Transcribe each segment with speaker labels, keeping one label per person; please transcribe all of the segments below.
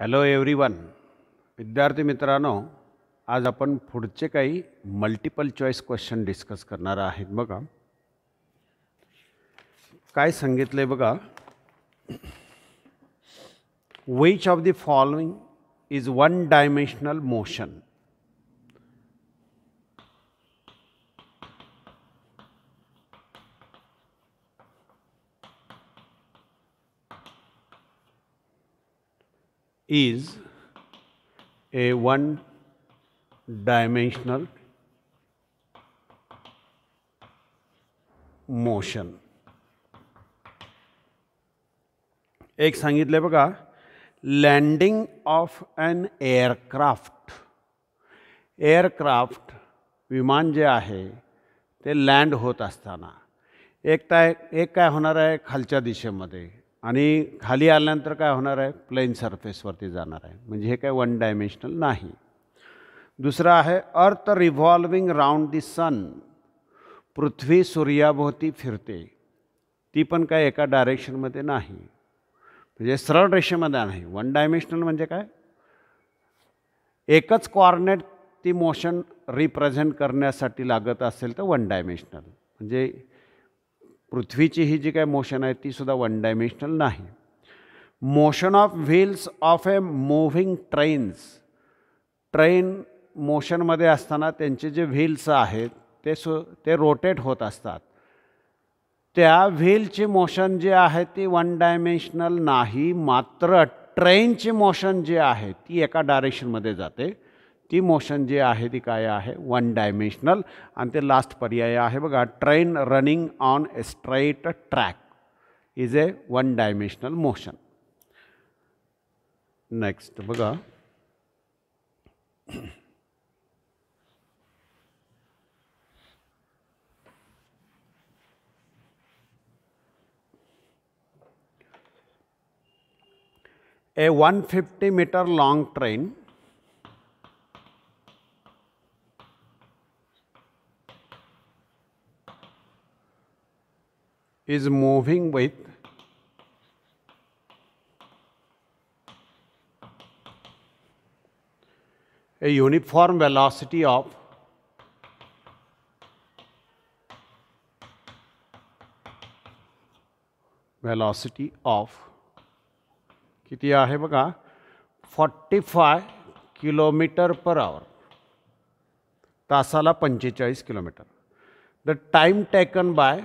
Speaker 1: Hello one विद्यार्थी मित्रांनो आज आपण पुढचे काही मल्टिपल चॉईस क्वेश्चन डिस्कस करणार आहेत बघा काय सांगितलं आहे बघा which of the following is one dimensional motion is a one dimensional motion एक सांगितलं बघा landing of an aircraft aircraft विमान जे आहे ते लँड होत असताना एक काय एक काय होणार आहे खालच्या दिशेमध्ये आणि खाली आल्यानंतर काय होणार आहे प्लेन सरफेसवरती जाणार आहे म्हणजे हे काय वन डायमेन्शनल नाही दुसरं आहे अर्थ रिव्हॉल्विंग राऊंड दी सन पृथ्वी सूर्याभोवती फिरते ती पण काय एका डायरेक्शनमध्ये नाही म्हणजे सरळ रेषेमध्ये नाही वन डायमेन्शनल म्हणजे काय एकच कॉर्नेट ती मोशन रिप्रेझेंट करण्यासाठी लागत असेल तर वन डायमेन्शनल म्हणजे पृथ्वीची ही जी काही मोशन आहे ती सुद्धा वन डायमेन्शनल नाही motion of wheels of a moving trains train मोशनमध्ये असताना त्यांचे जे व्हील्स आहेत ते सु ते रोटेट होत असतात त्या व्हीलची मोशन जी आहे ती वन डायमेन्शनल नाही मात्र ट्रेनची मोशन जी आहे ती एका डायरेक्शनमध्ये जाते ती मोशन जे आहे ती काय आहे वन डायमेन्शनल आणि ते लास्ट पर्याय आहे बघा train running on a straight track is a one dimensional motion next बघा a 150 metre long train is moving with a uniform velocity of velocity of किती आहे बघा forty five kilometre per hour तासाला पंचेचाळीस kilometre the time taken by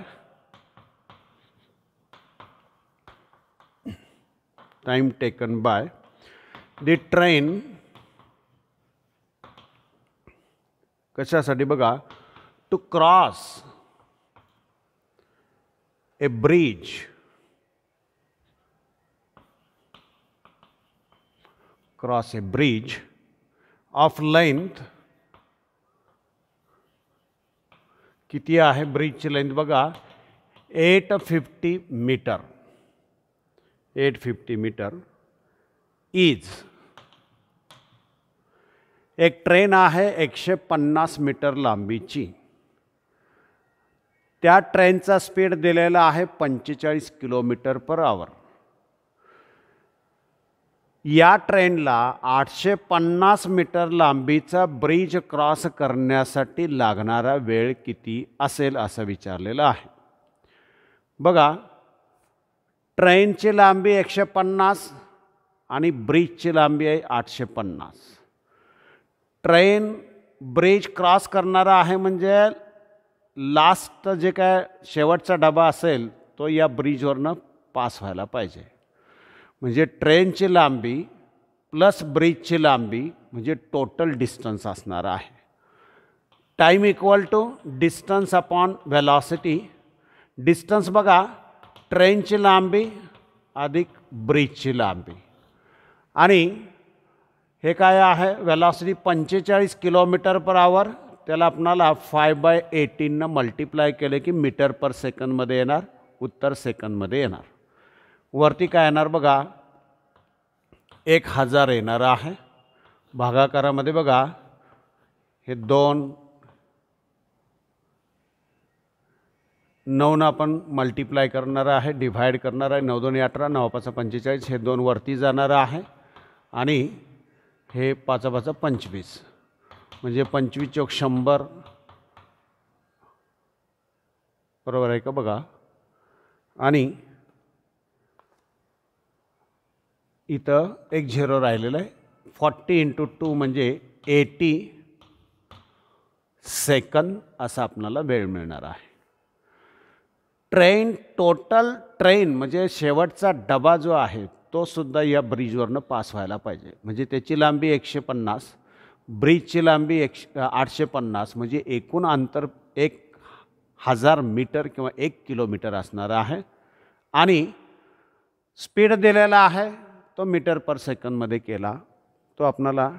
Speaker 1: time taken by the train कशासाठी बघा to cross a bridge cross a bridge of length किती आहे ब्रिजची लेंथ बघा eight fifty metre 850 metre is एक ट्रेन आहे एकशे पन्नास मीटर लांबीची त्या ट्रेनचा स्पीड दिलेला आहे पंचेचाळीस किलोमीटर पर आवर या ट्रेनला आठशे पन्नास मीटर लांबीचा ब्रिज क्रॉस करण्यासाठी लागणारा वेळ किती असेल असं विचारलेलं आहे बघा ट्रेनची लांबी एकशे पन्नास आणि ब्रिजची लांबी आहे आठशे पन्नास ट्रेन ब्रिज क्रॉस करणारा आहे म्हणजे लास्ट जे काय शेवटचा डबा असेल तो या ब्रिजवरनं पास व्हायला पाहिजे म्हणजे ट्रेनची लांबी प्लस ब्रिजची लांबी म्हणजे टोटल डिस्टन्स असणार आहे time equal to distance upon velocity distance बघा ट्रेनची लांबी अधिक ब्रिजची लांबी आणि हे काय आहे वेलॉसिटी पंचेचाळीस किलोमीटर पर आवर त्याला आपणाला फाय बाय एटीननं मल्टिप्लाय केले की मीटर पर सेकंदमध्ये येणार उत्तर सेकंदमध्ये येणार वरती काय येणार बघा एक हजार येणार आहे भागाकारामध्ये बघा हे दोन ना आपण मल्टिप्लाय करणार आहे डिव्हाइड करणार आहे नऊ दोन अठरा नऊ पाचा पंचेचाळीस हे दोन वरती जाणार आहे आणि हे पाचा पाचा पंचवीस म्हणजे पंचवीस चौक शंभर बरोबर आहे का बघा आणि इथं एक झिरो राहिलेलं आहे फॉर्टी इंटू टू म्हणजे एटी सेकंद असा आपणाला वेळ मिळणार आहे ट्रेन टोटल ट्रेन म्हणजे शेवटचा डबा जो आहे तो सुद्धा या ब्रिजवरनं पास व्हायला पाहिजे म्हणजे त्याची लांबी एकशे पन्नास ब्रिजची लांबी एकशे आठशे पन्नास म्हणजे एकूण अंतर एक हजार मीटर किंवा एक किलोमीटर असणार आहे आणि स्पीड दिलेला आहे तो मीटर पर सेकंदमध्ये केला तो आपणाला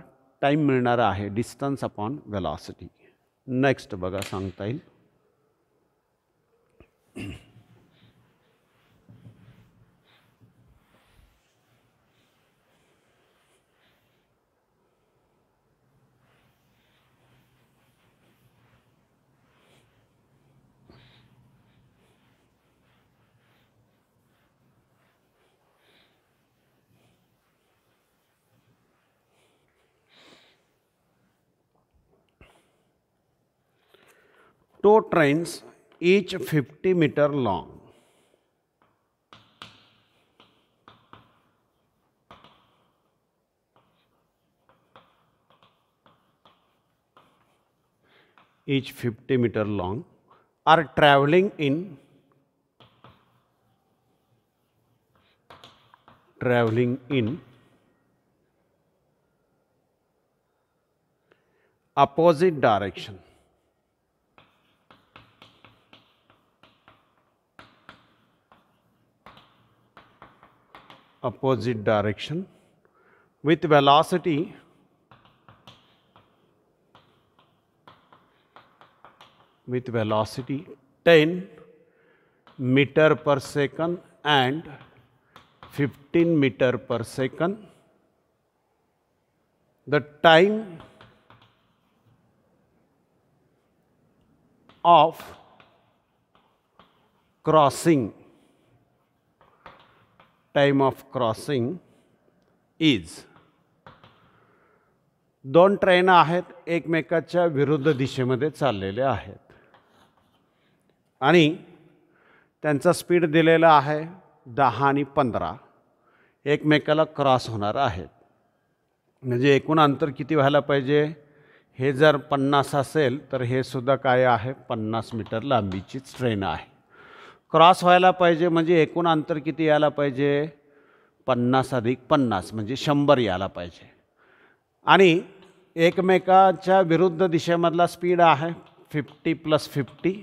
Speaker 1: टाईम मिळणारा आहे डिस्टन्स अपॉन वेलॉसिटी नेक्स्ट बघा सांगता येईल two trains each 50 meter long. each 50 meter long are traveling in traveling in opposite direction opposite direction with velocity with velocity 10 meter per second and 15 meter per second. The time of crossing time of crossing is दोन train आहेत एकमेकाच्या विरुद्ध दिशेमध्ये चाललेले आहेत आणि त्यांचा speed दिलेला आहे दहा आणि पंधरा एकमेकाला क्रॉस होणार आहेत म्हणजे एकूण अंतर किती व्हायला पाहिजे हे जर पन्नास असेल तर हे सुद्धा काय आहे पन्नास मीटर लांबीचीच ट्रेन आहे क्रॉस व्हायला पाहिजे म्हणजे एकूण अंतर किती यायला पाहिजे पन्नास अधिक पन्नास म्हणजे शंभर यायला पाहिजे आणि एकमेकाच्या विरुद्ध दिशेमधला स्पीड आहे फिफ्टी प्लस फिफ्टी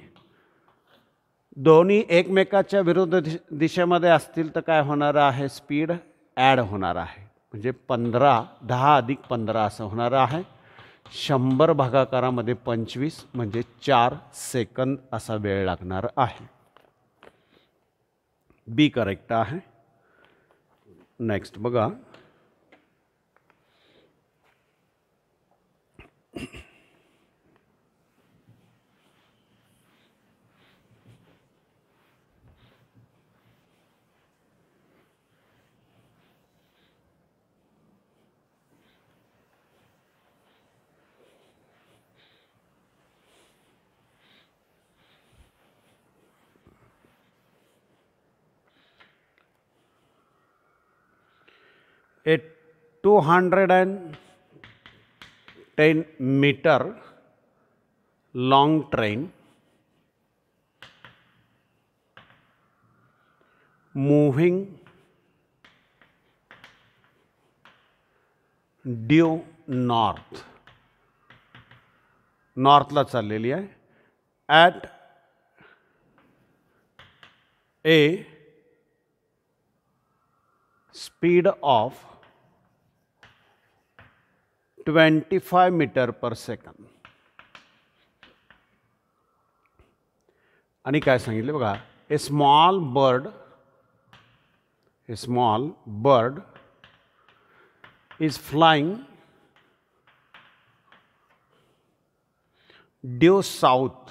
Speaker 1: दोन्ही एकमेकाच्या विरुद्ध दि दिशेमध्ये असतील तर काय होणार आहे स्पीड ॲड होणार आहे म्हणजे पंधरा दहा अधिक पंधरा असं होणार आहे शंभर भागाकारामध्ये पंचवीस म्हणजे चार सेकंद असा वेळ लागणार आहे बी करेक्ट आहे नेक्स्ट बघा a 210 meter long train moving due north north la challeli hai at a speed of 25 metre per second आणि काय सांगितले बघा a small bird a small bird is flying due south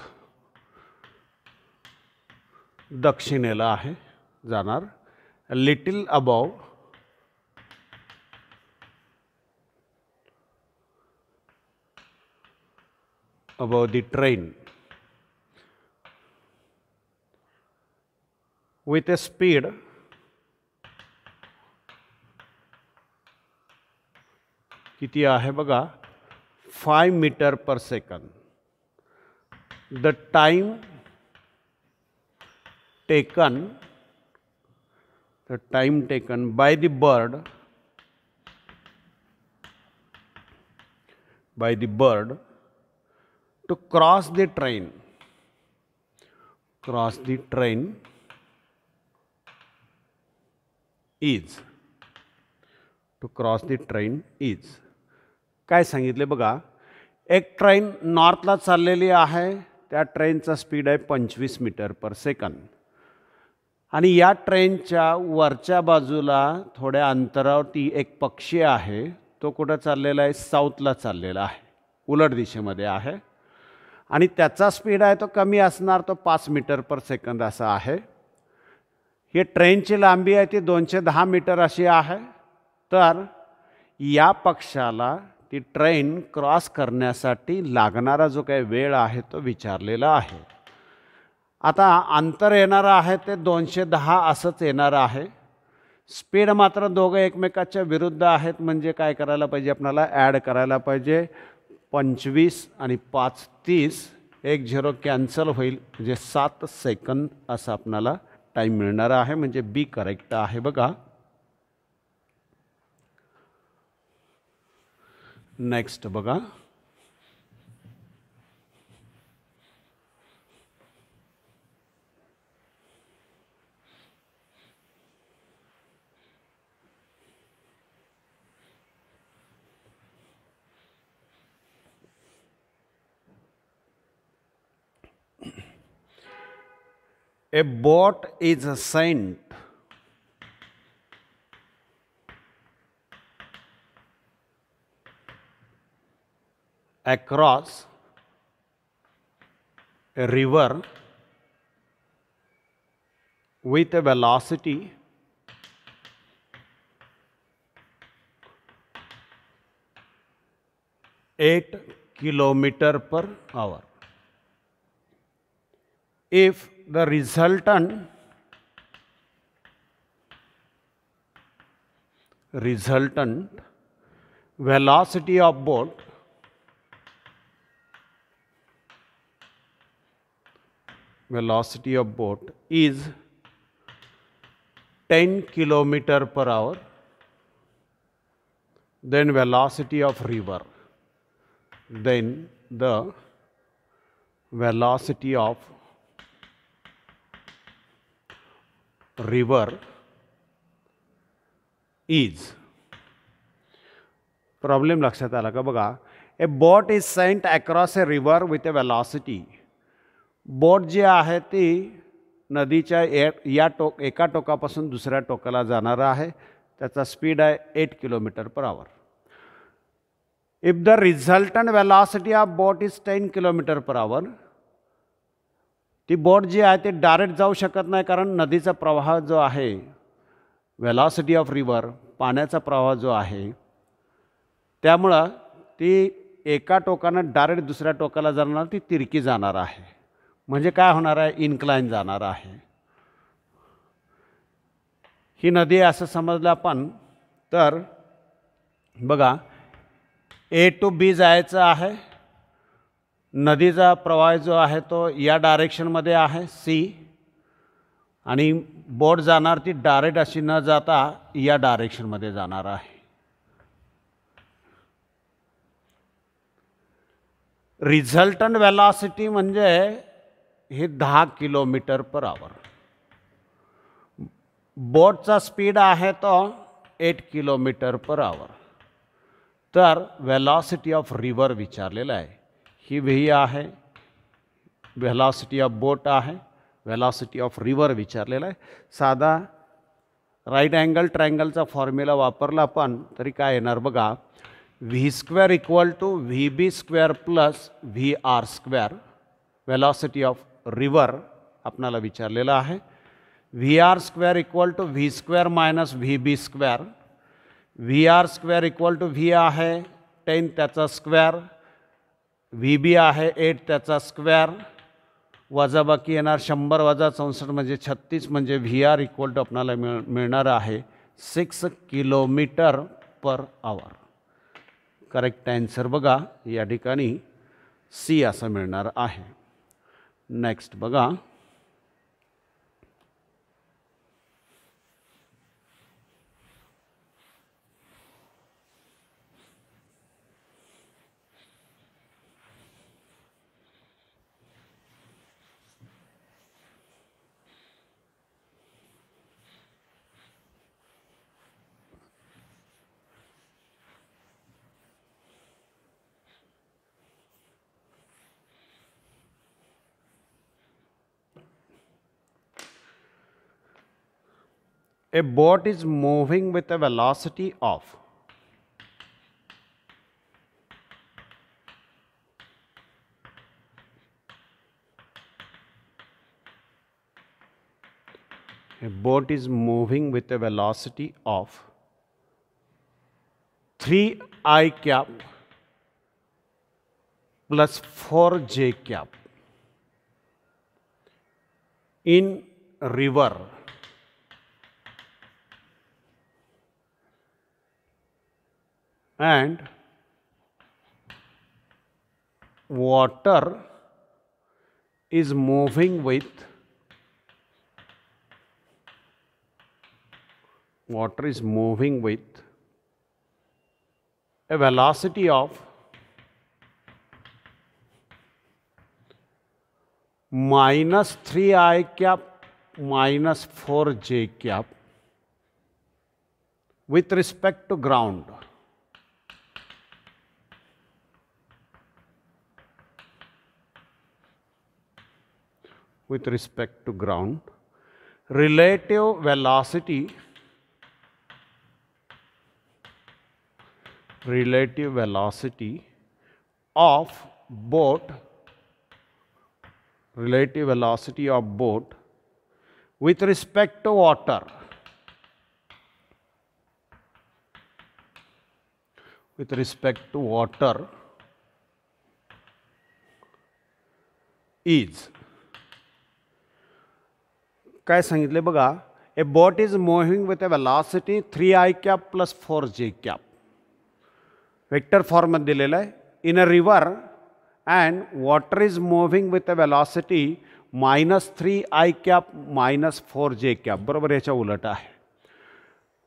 Speaker 1: दक्षिणेला आहे जाणार little above about the train with a speed किती आहे बघा five metre per second the time taken the time taken by the bird by the bird to cross the train. Cross the train is. To cross the train is काय सांगितले बघा एक train नॉर्थला चाललेली आहे त्या ट्रेनचा स्पीड आहे पंचवीस मीटर पर सेकंद आणि या ट्रेनच्या वरच्या बाजूला थोड्या अंतरावर ती एक पक्षी आहे तो कुठं चाललेला आहे साऊथला चाललेला आहे उलट दिशेमध्ये आहे आणि त्याचा स्पीड आहे तो कमी असणार तो पाच मीटर पर सेकंद असा आहे हे ट्रेनची लांबी आहे ती दोनशे दहा मीटर अशी आहे तर या पक्षाला ती ट्रेन क्रॉस करण्यासाठी लागणारा जो काही वेळ आहे तो विचारलेला आहे आता अंतर येणारं आहे ते दोनशे दहा असंच येणारं आहे स्पीड मात्र दोघं एकमेकाच्या विरुद्ध आहेत म्हणजे काय करायला पाहिजे आपणाला ॲड करायला पाहिजे पंचवीस आणि पाच तीस एक झिरो कॅन्सल होईल म्हणजे सात सेकंद असा आपणाला टाईम मिळणार आहे म्हणजे बी करेक्ट आहे बघा नेक्स्ट बघा A bot is a saint. across a river with a velocity eight kilometer per hour. If the resultant resultant velocity of boat velocity of boat is 10 kilometer per hour then velocity of river then the velocity of river is, problem लक्षात आला का बघा a boat is sent across a river with a velocity boat जी आहे ती नदीच्या ए या टोक एका टोकापासून दुसऱ्या टोकाला जाणारं आहे त्याचा स्पीड आहे eight kilometre per hour if the resultant velocity of boat is ten kilometre per hour ती बोट जी आहे ती डायरेक्ट जाऊ शकत नाही कारण नदीचा प्रवाह जो आहे वेलॉसिटी ऑफ रिवर पाण्याचा प्रवाह जो आहे त्यामुळं ती एका टोकानं डायरेक्ट दुसऱ्या टोकाला जाणार ती तिरकी जाणार आहे म्हणजे काय होणार आहे इन्क्लाईन जाणार आहे ही नदी असं समजलं आपण तर बघा ए टू बी जायचं आहे नदीचा प्रवाह जो आहे तो या डायरेक्शनमध्ये आहे सी आणि बोट जाणार ती डायरेक्ट अशी न जाता या डायरेक्शनमध्ये जाणार आहे रिझल्टंट वेलॉसिटी म्हणजे हे दहा किलोमीटर पर आवर बोटचा स्पीड आहे तो एट किलोमीटर पर आवर तर वेलॉसिटी ऑफ रिवर विचारलेला आहे ही व्ही आहे व्हेलॉसिटी ऑफ बोट आहे व्हेलॉसिटी ऑफ रिवर विचारलेला आहे साधा राईट अँगल ट्रँगलचा फॉर्म्युला वापरला पण तरी काय येणार बघा V square equal to V B square plus V R square velocity of river आपणाला विचारलेलं आहे V R square equal to V square minus V B square V R square equal to V आहे ten त्याचा square V B आहे eight त्याचा square वजाबाकी येणार शंभर वजा चौसष्ट म्हणजे छत्तीस म्हणजे व्ही आर इक्वल टू आपणाला मिळ मिळणार आहे six kilometre per hour correct answer बघा या ठिकाणी सी असं मिळणार आहे नेक्स्ट बघा a boat is moving with a velocity of a boat is moving with a velocity of 3i cap plus 4j cap in river and water is moving with water is moving with a velocity of minus 3 i cap minus 4 j cap with respect to ground. with respect to ground. Relative velocity, relative velocity of boat, relative velocity of boat with respect to water. With respect to water is काय सांगितले बघा a boat is moving with a velocity three I cap plus four J cap vector फॉर्ममध्ये दिलेलं आहे in a river and water is moving with a velocity minus three I cap minus four J cap बरोबर याच्या उलट आहे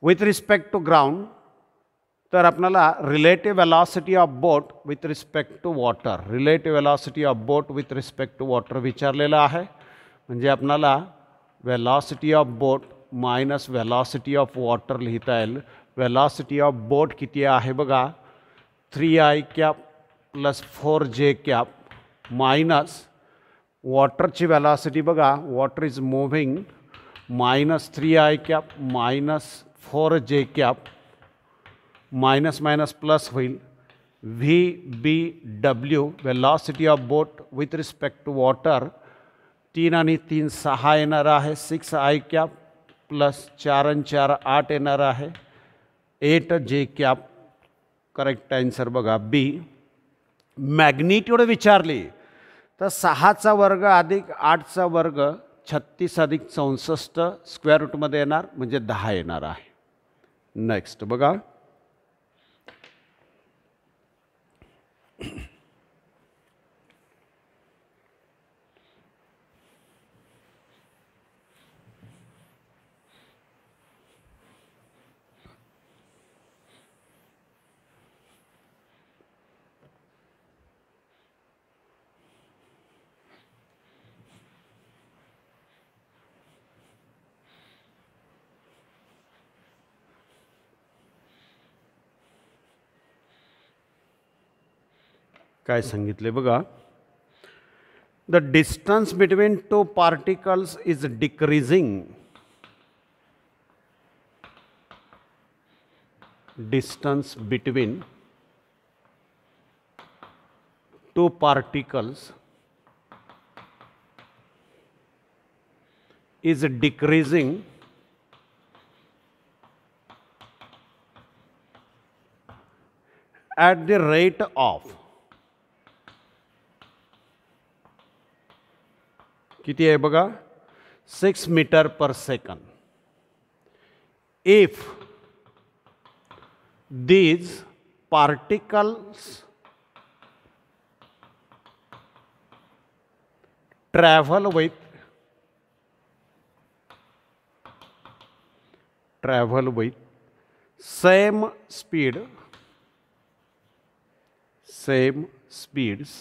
Speaker 1: with respect to ground तर आपल्याला relative velocity of boat with respect to water relative velocity of boat with respect to water विचारलेलं आहे म्हणजे आपणाला velocity of boat minus velocity of water लिखता है वेलासिटी ऑफ बोट कि है बगा three I cap plus four J cap minus water ची वेलासिटी बगा water is moving minus three I cap minus four J cap minus minus plus whole V B W velocity of boat with respect to water तीन आणि तीन सहा येणार आहे six I cap plus चार आणि चार आठ येणार आहे एट जे कॅप करेक्ट आन्सर बघा बी मॅग्निट्यूड विचारली तर सहाचा वर्ग अधिक आठचा वर्ग छत्तीस अधिक चौसष्ट स्क्वेअर रूटमध्ये येणार म्हणजे दहा येणार आहे नेक्स्ट बघा काय संगित the distance between two particles is decreasing distance between two particles is decreasing at the rate of किती आहे बघा six metre per second if these particles travel with travel with same speed same speeds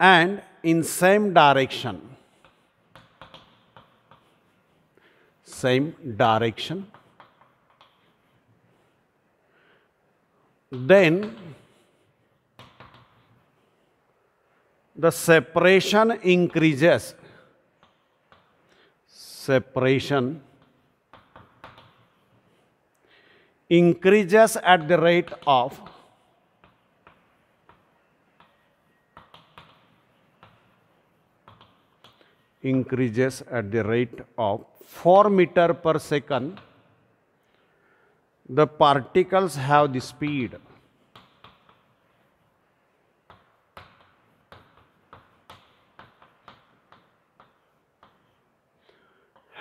Speaker 1: and in same direction same direction then the separation increases separation increases at the rate of increases at the rate of 4 meter per second, the particles have the speed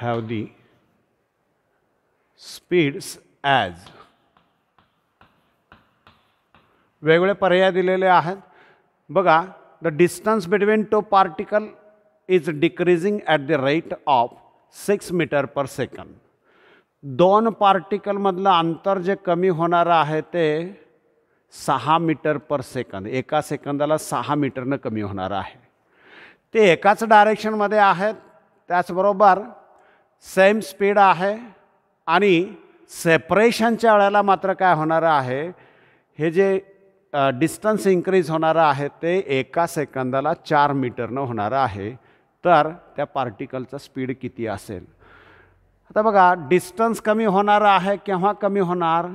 Speaker 1: have the speeds as वेगवेगळे पर्याय दिलेले आहेत बघा the distance between two particle is decreasing at the rate of six metre per second दोन पार्टिकलमधलं अंतर जे कमी होणारं आहे ते सहा मीटर पर सेकंद एका सेकंदाला सहा मीटरनं कमी होणार आहे ते एकाच डायरेक्शनमध्ये आहेत त्याचबरोबर सेम स्पीड आहे आणि सेपरेशनच्या वेळेला मात्र काय होणारं आहे हे जे डिस्टन्स इन्क्रीज होणारं आहे ते एका सेकंदाला चार मीटरनं होणारं आहे तर त्या पार्टिकलचा स्पीड किती असेल आता बघा डिस्टन्स कमी होणार आहे केव्हा कमी होणार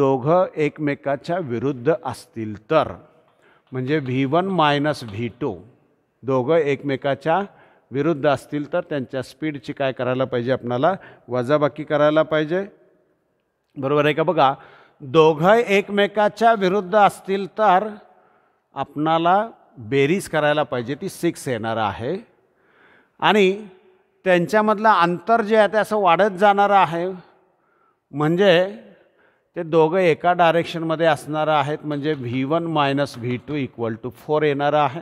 Speaker 1: दोघं एकमेकाच्या विरुद्ध असतील तर म्हणजे V one minus V two दोघं एकमेकाच्या विरुद्ध असतील तर त्यांच्या स्पीडची काय करायला पाहिजे आपणाला वजाबाकी करायला पाहिजे बरोबर आहे का बघा दोघं एकमेकाच्या विरुद्ध असतील तर आपणाला बेरीज करायला पाहिजे ती सिक्स येणार आहे आणि त्यांच्यामधलं अंतर जे आहे ते असं वाढत जाणारं आहे म्हणजे ते दोघं एका डायरेक्शनमध्ये असणारं आहेत म्हणजे V one minus V two equal to four येणारं आहे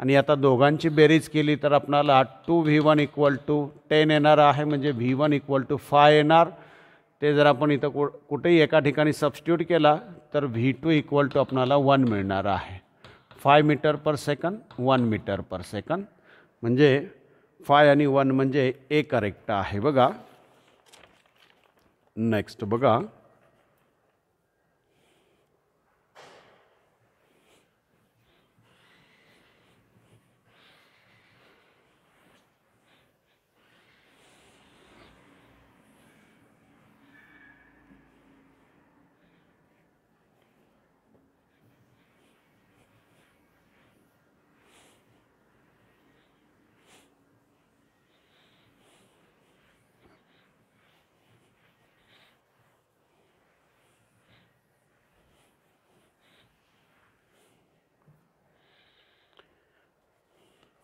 Speaker 1: आणि आता दोघांची बेरीज केली तर आपणाला two V one equal to ten येणार आहे म्हणजे V one equal to five येणार ते जर आपण इथं कु कुठेही एका ठिकाणी सबस्टिट्यूट केला तर व्ही टू इक्वल टू आपणाला वन मिळणार आहे five metre per second one metre per second म्हणजे फाय आणि वन म्हणजे ए करेक्ट आहे बघा नेक्स्ट बघा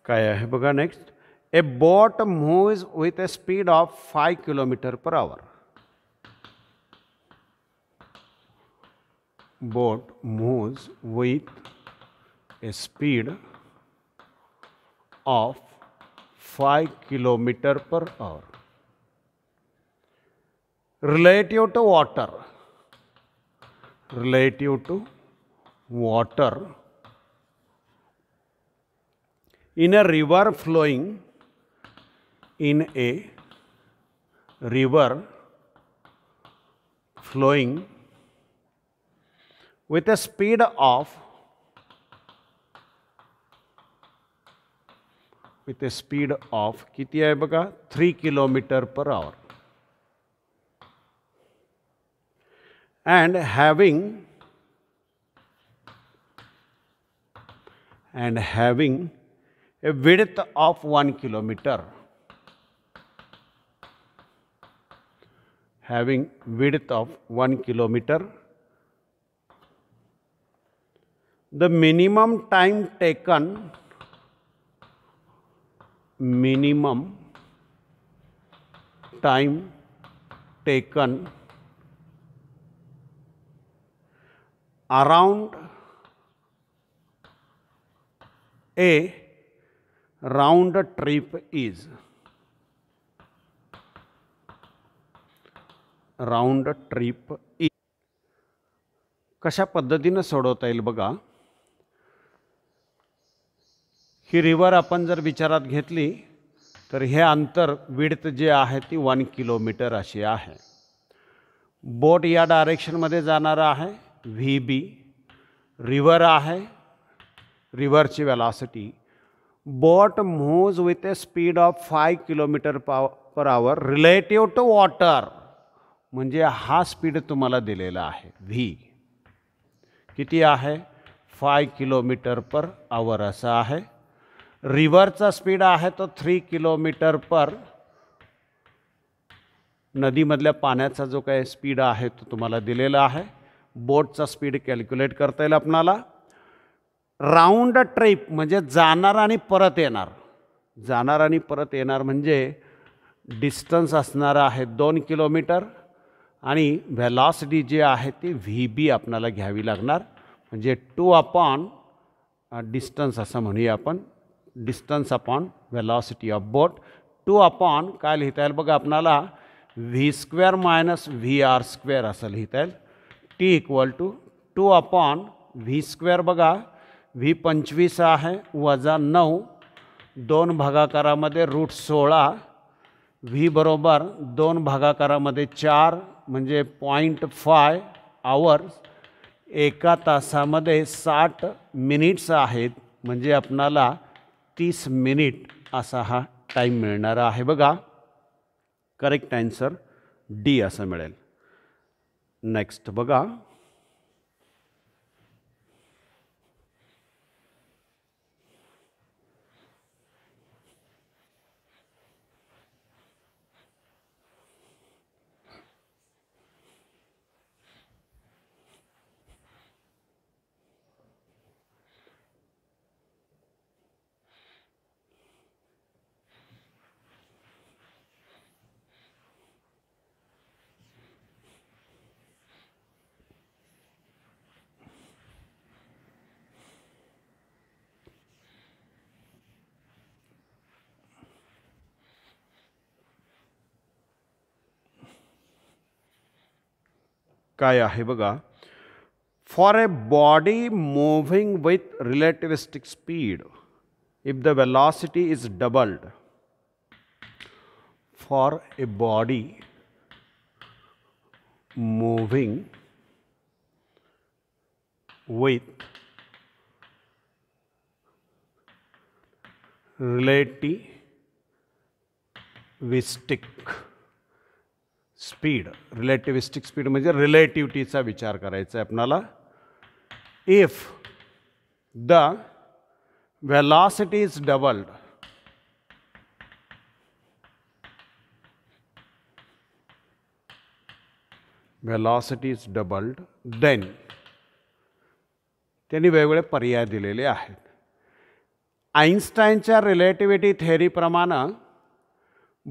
Speaker 1: काया है बघा next a boat moves with a speed of five kilometre per hour boat move with a speed of five kilometre per hour relative to water relative to water in a river flowing in a river flowing with a speed of with a speed of किती आहे बघा three kilometre per hour and having and having a width of 1 kilometer having width of 1 kilometer the minimum time taken minimum time taken around a round trip is round trip is कशा पद्धतीनं सोडवता येईल बघा ही river आपण जर विचारात घेतली तर हे अंतर विडत जे आहे ती वन किलोमीटर अशी आहे बोट या डायरेक्शनमध्ये जाणार आहे व्ही बी रिवर आहे रिवरची velocity boat moves with a speed of five kilometre per hour relative to water म्हणजे हा स्पीड तुम्हाला दिलेला आहे व्ही किती आहे फाय किलोमीटर पर आवर असा आहे रिव्हरचा स्पीड आहे तो थ्री किलोमीटर पर नदीमधल्या पाण्याचा जो काही स्पीड आहे तो तुम्हाला दिलेला आहे बोटचा स्पीड कॅल्क्युलेट करता येईल आपणाला राऊंड ट्रिप म्हणजे जाणार आणि परत येणार जाणार आणि परत येणार म्हणजे डिस्टन्स असणारं आहे दोन किलोमीटर आणि व्हॅलॉसिटी जी आहे ती व्ही बी आपणाला घ्यावी लागणार म्हणजे टू अपॉन डिस्टन्स असं म्हणूया आपण distance upon velocity of boat two upon काय लिहिता येईल बघा आपणाला V square minus V R square असं लिहिता येईल T equal to two upon V square बघा व्ही पंचवीस आहे वजा नऊ दोन भागाकारामध्ये रूट सोळा व्ही बरोबर दोन भागाकारामध्ये चार म्हणजे पॉईंट फाय आवर्स एका तासामध्ये साठ मिनिट्स आहेत म्हणजे आपणाला तीस मिनिट असा हा टाईम मिळणार आहे बघा करेक्ट आन्सर डी असं मिळेल नेक्स्ट बघा kaya hibaga for a body moving with relativistic speed if the velocity is doubled for a body moving with relativistic speed speed relativistic speed म्हणजे रिलेटिव्हिटीचा विचार करायचा आहे आपणाला if the velocity is doubled velocity is doubled then त्यांनी वेगवेगळे पर्याय दिलेले आहेत आईन्स्टाईनच्या रिलेटिव्हिटी थेअरीप्रमाणे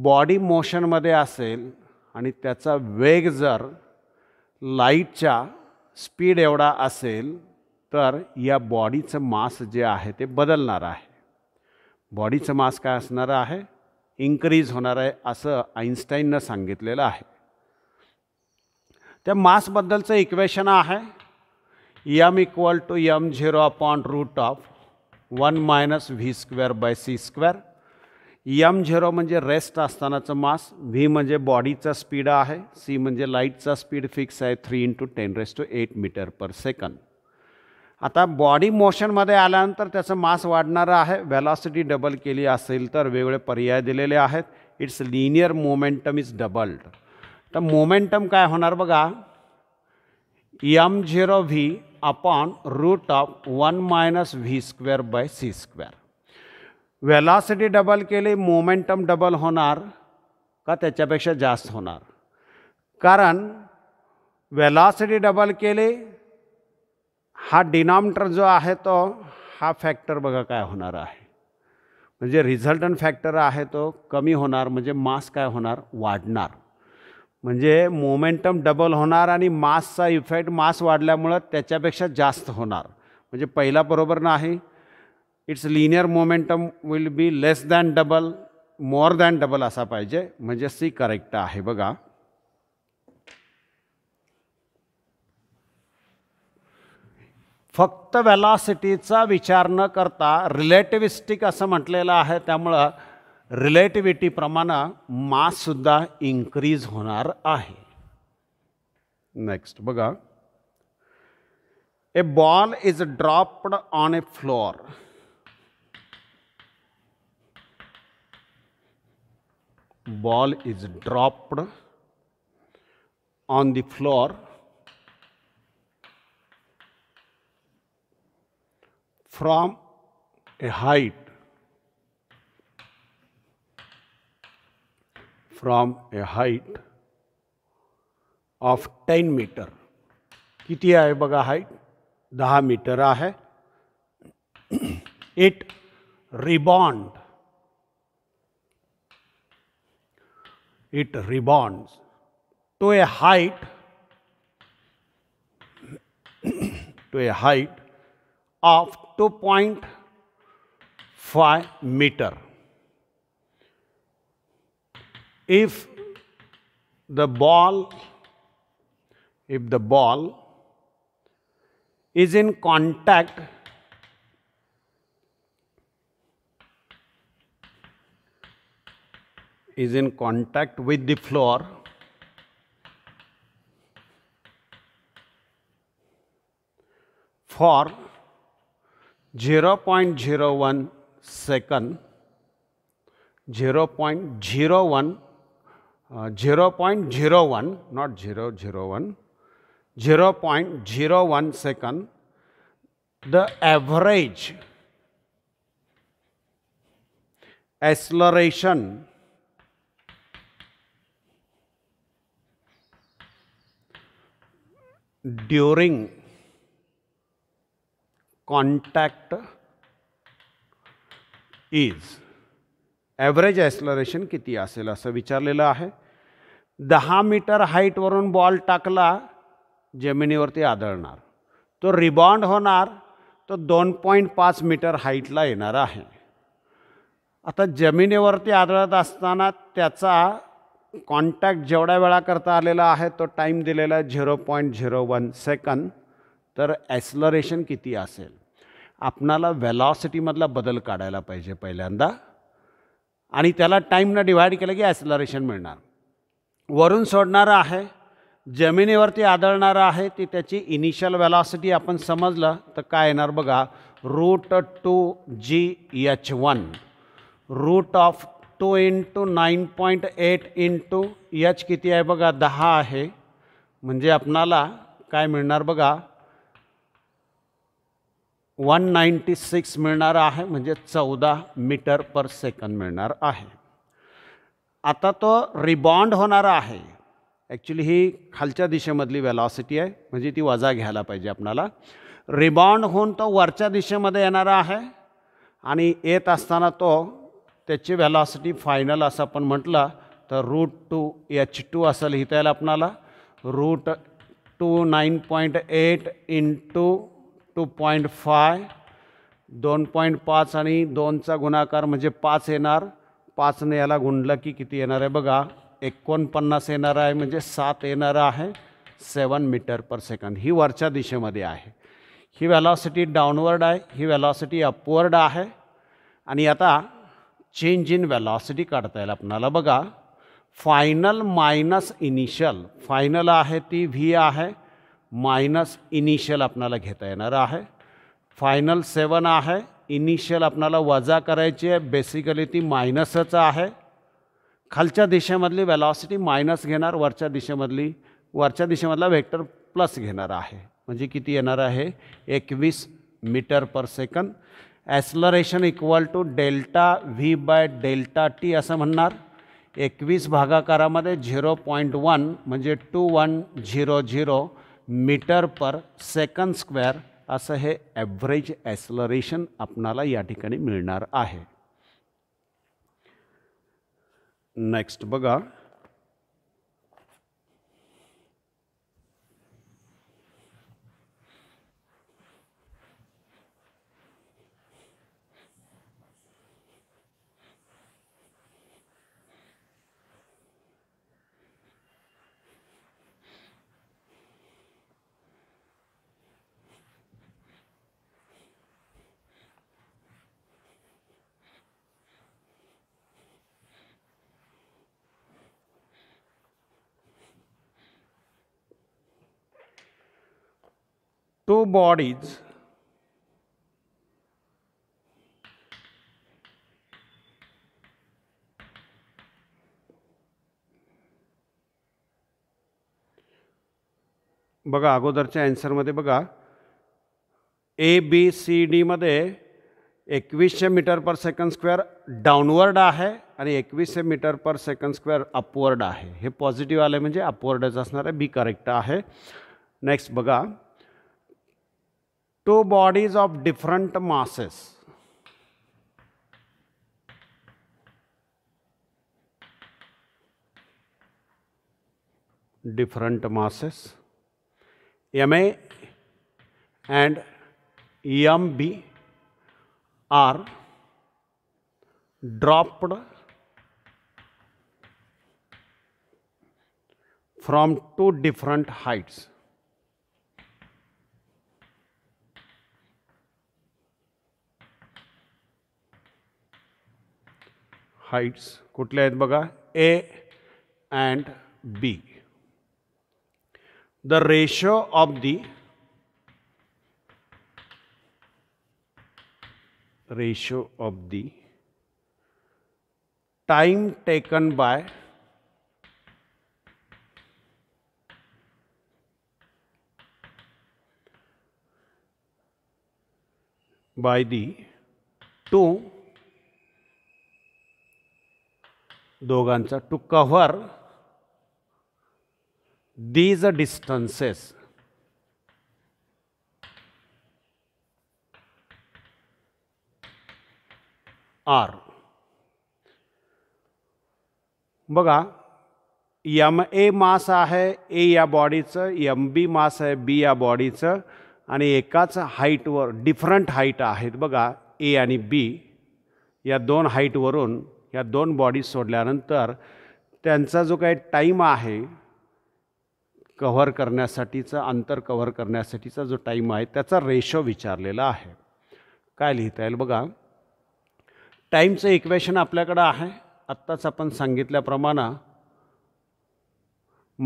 Speaker 1: बॉडी मोशनमध्ये असेल आणि त्याचा वेग जर लाईटच्या स्पीड एवढा असेल तर या बॉडीचं मास जे आहे ते बदलणार आहे बॉडीचं मास काय असणार आहे इन्क्रीज होणार आहे असं आईन्स्टाईननं सांगितलेलं आहे त्या मासबद्दलचं इक्वेशन आहे M equal to M zero upon root of one minus V square by C square M zero म्हणजे रेस्ट असतानाचं मास व्ही म्हणजे बॉडीचा स्पीड आहे सी म्हणजे लाईटचा स्पीड फिक्स आहे three into ten raise to eight metre per second आता body मोशनमध्ये आल्यानंतर त्याचं मास वाढणारं आहे व्हॅलॉसिटी डबल केली असेल तर वेगवेगळे पर्याय दिलेले आहेत it's linear momentum is doubled तर मोमेंटम काय होणार बघा M zero V upon root of one minus V square by C square velocity double केली मोमेंटम डबल होणार का त्याच्यापेक्षा जास्त होणार कारण व्हेलॉसिटी डबल केले हा डिनॉमिटर जो आहे तो हा फॅक्टर बघा काय होणार आहे म्हणजे रिझल्टंट फॅक्टर आहे तो कमी होणार म्हणजे मास काय होणार वाढणार म्हणजे मोमेंटम डबल होणार आणि मासचा इफेक्ट मास वाढल्यामुळं त्याच्यापेक्षा जास्त होणार म्हणजे पहिला बरोबर नाही it's linear momentum will be less than double more than double असा पाहिजे म्हणजे सी करेक्ट आहे बघा फक्त व्हॅलासिटीचा विचार न करता रिलेटिव्हिस्टिक असं म्हटलेलं आहे त्यामुळं रिलेटिव्हिटीप्रमाणे माससुद्धा इन्क्रीज होणार आहे नेक्स्ट बघा a ball is dropped on a floor ball is dropped on the floor from a height from a height of 10 meter किती आहे बघा हाईट दहा मीटर आहे it rebound it rebounds to a height to a height of 2.5 meter. If the ball if the ball is in contact is in contact with the floor for 0.01 second 0.01 uh, 0.01 not 0.01, 0.01 second the average acceleration during contact is average acceleration किती असेल असं विचारलेलं आहे दहा metre हाईटवरून ball टाकला जमिनीवरती आदळणार तो rebound होणार तो दोन पॉईंट पाच मीटर हाईटला येणार आहे आता जमिनीवरती आदळत असताना त्याचा कॉन्टॅक्ट जेवढ्या वेळा करता आलेला आहे तो टाईम दिलेला आहे zero point zero one second तर ॲक्सलरेशन किती असेल आपणाला वेलॉसिटीमधला बदल काढायला पाहिजे पहिल्यांदा आणि त्याला टाईमनं डिव्हाइड केलं की ॲक्सलरेशन मिळणार वरून सोडणारं आहे जमिनीवरती आदळणारं आहे ती त्याची इनिशियल वेलॉसिटी आपण समजलं तर काय येणार बघा root two G H one root of two into nine point eight into H किती आहे बघा दहा आहे म्हणजे आपणाला काय मिळणार बघा वन नाईंटी सिक्स मिळणार आहे म्हणजे चौदा मीटर पर सेकंद मिळणार आहे आता तो रिबॉन्ड होणार आहे ॲक्च्युली ही खालच्या दिशेमधली वेलॉसिटी आहे म्हणजे ती वजा घ्यायला पाहिजे आपणाला रिबॉन्ड होऊन तो वरच्या दिशेमध्ये येणारा आहे आणि येत असताना तो त्याची व्हॅलॉसिटी फायनल असं आपण म्हटला तर रूट टू एच टू असं लिहिता येईल आपणाला root two nine point eight in two two point five दोन पॉईंट पाच आणि दोनचा गुणाकार म्हणजे पाच येणार पाचने याला गुंडलं की किती येणार आहे बघा एकोणपन्नास येणार आहे म्हणजे सात येणार आहे सेवन मीटर पर सेकंद ही वरच्या दिशेमध्ये आहे ही व्हॅलॉसिटी डाऊनवर्ड आहे ही व्हॅलॉसिटी अपवर्ड आहे आणि आता चेंज इन वेलॉसिटी काढता येईल आपणाला बघा फायनल मायनस इनिशियल फायनल आहे ती व्ही आहे मायनस इनिशियल आपणाला घेता येणार आहे फायनल सेवन आहे इनिशियल आपल्याला वजा करायची आहे बेसिकली ती मायनसच आहे खालच्या दिशेमधली वेलॉसिटी मायनस घेणार वरच्या दिशेमधली वरच्या दिशेमधला व्हेक्टर प्लस घेणार आहे म्हणजे किती येणार आहे एकवीस metre per second acceleration equal to delta V by delta T असं म्हणणार एकवीस भागाकारामध्ये झिरो पॉईंट वन म्हणजे two one zero zero metre per second square असं हे ॲव्हरेज ॲसलरेशन आपणाला या ठिकाणी मिळणार आहे नेक्स्ट बघा two bodies बघा अगोदरच्या अँसरमध्ये बघा ए बी सी डीमध्ये एकवीसशे metre per second square downward आहे आणि एकवीसशे metre per second square upward आहे हे पॉझिटिव्ह आले म्हणजे अपवर्डच असणार आहे बी करेक्ट आहे नेक्स्ट बघा two bodies of different masses. different masses ma and mb are dropped from two different heights heights कुठल्या आहेत बघा A and B the ratio of the ratio of the time taken by by the two दोघांचा to cover these distances are बघा M A mass आहे ए या बॉडीचं M B मास आहे बी या बॉडीचं आणि एकाच हाईटवर डिफरंट हाईट आहेत बघा ए आणि बी या दोन हाईटवरून या दोन बॉडीज सोडल्यानंतर त्यांचा जो काही टाईम आहे कव्हर करण्यासाठीचा अंतर कव्हर करण्यासाठीचा जो टाईम आहे त्याचा रेशो विचारलेला आहे काय लिहिता येईल बघा टाईमचं इक्वेशन आपल्याकडं आहे आत्ताच आपण सांगितल्याप्रमाणे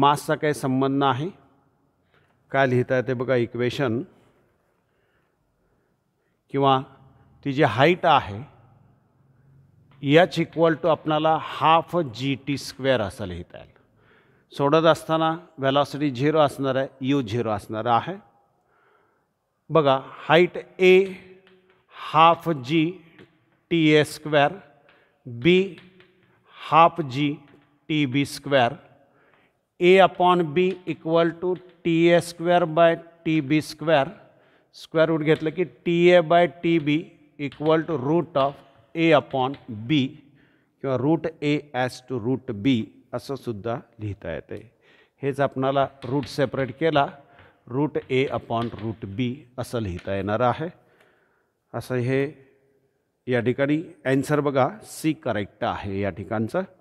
Speaker 1: मासचा काही संबंध आहे काय लिहिता येते बघा इक्वेशन किंवा ती जी हाईट आहे याच इक्वल टू आपणाला हाफ जी टी स्क्वेअर असं लिहिता येईल सोडत असताना व्हॅलॉसिटी झिरो असणार आहे यू झिरो असणार आहे बघा height A half G T A square B half G T B square A upon B equal to T A square by T B square square root घेतलं की T A by T B equal to root of A upon B किंवा root A as to root B असं सुद्धा लिहिता येते हेच आपणाला root separate केला root A upon root B असं लिहिता येणार आहे असं हे या ठिकाणी ॲन्सर बघा सी करेक्ट आहे या ठिकाणचं